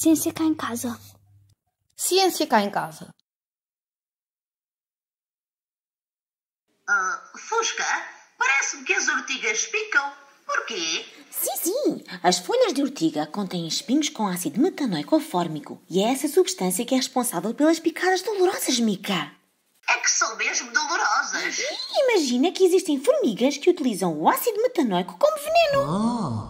Ciência cá em casa. Ciência cá em casa. Uh, Fusca, parece-me que as ortigas picam. Porquê? Sim, sim. As folhas de ortiga contêm espinhos com ácido metanoico fórmico e é essa substância que é responsável pelas picadas dolorosas, Mica. É que são mesmo dolorosas. imagina que existem formigas que utilizam o ácido metanoico como veneno. Oh.